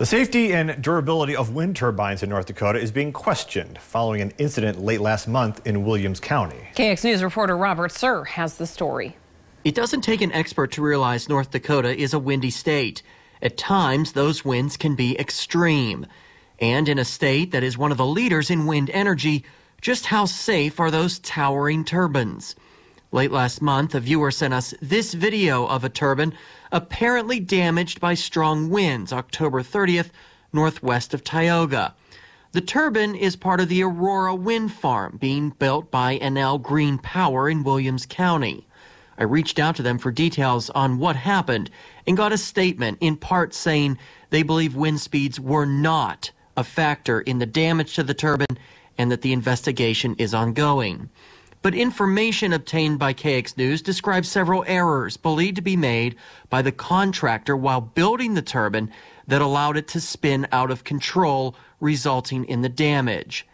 The safety and durability of wind turbines in North Dakota is being questioned following an incident late last month in Williams County. KX News reporter Robert Sir has the story. It doesn't take an expert to realize North Dakota is a windy state. At times, those winds can be extreme. And in a state that is one of the leaders in wind energy, just how safe are those towering turbines? Late last month, a viewer sent us this video of a turbine apparently damaged by strong winds October 30th, northwest of Tioga. The turbine is part of the Aurora Wind Farm being built by NL Green Power in Williams County. I reached out to them for details on what happened and got a statement in part saying they believe wind speeds were not a factor in the damage to the turbine and that the investigation is ongoing but information obtained by KX News describes several errors believed to be made by the contractor while building the turbine that allowed it to spin out of control, resulting in the damage.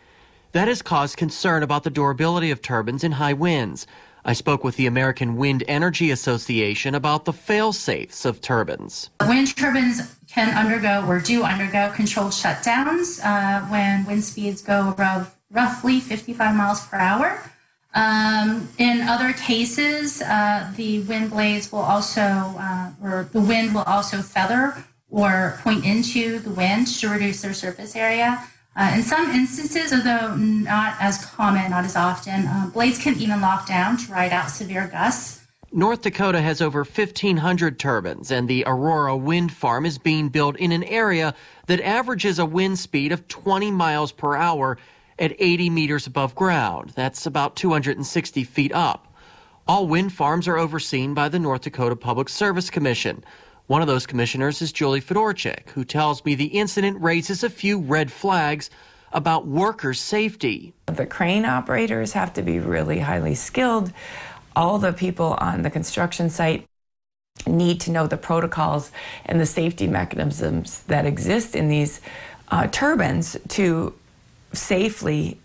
That has caused concern about the durability of turbines in high winds. I spoke with the American Wind Energy Association about the fail safes of turbines. Wind turbines can undergo or do undergo controlled shutdowns uh, when wind speeds go above roughly 55 miles per hour. Um, in other cases, uh, the wind blades will also, uh, or the wind will also feather or point into the wind to reduce their surface area. Uh, in some instances, although not as common, not as often, um, blades can even lock down to ride out severe gusts. North Dakota has over 1,500 turbines, and the Aurora Wind Farm is being built in an area that averages a wind speed of 20 miles per hour at 80 meters above ground. That's about 260 feet up. All wind farms are overseen by the North Dakota Public Service Commission. One of those commissioners is Julie Fedorchik, who tells me the incident raises a few red flags about worker safety. The crane operators have to be really highly skilled. All the people on the construction site need to know the protocols and the safety mechanisms that exist in these uh, turbines to safely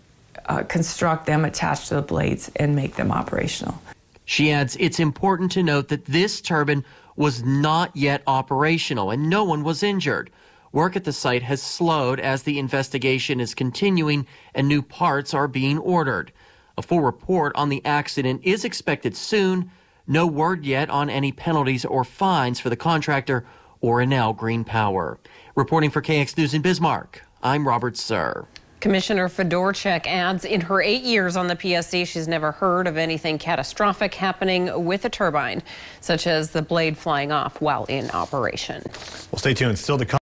uh, construct them attach to the blades and make them operational. She adds, it's important to note that this turbine was not yet operational and no one was injured. Work at the site has slowed as the investigation is continuing and new parts are being ordered. A full report on the accident is expected soon. No word yet on any penalties or fines for the contractor or Enel Green Power. Reporting for KX News in Bismarck, I'm Robert Sir. Commissioner Fedorchik adds in her eight years on the PSC, she's never heard of anything catastrophic happening with a turbine, such as the blade flying off while in operation. Well, stay tuned. Still to come.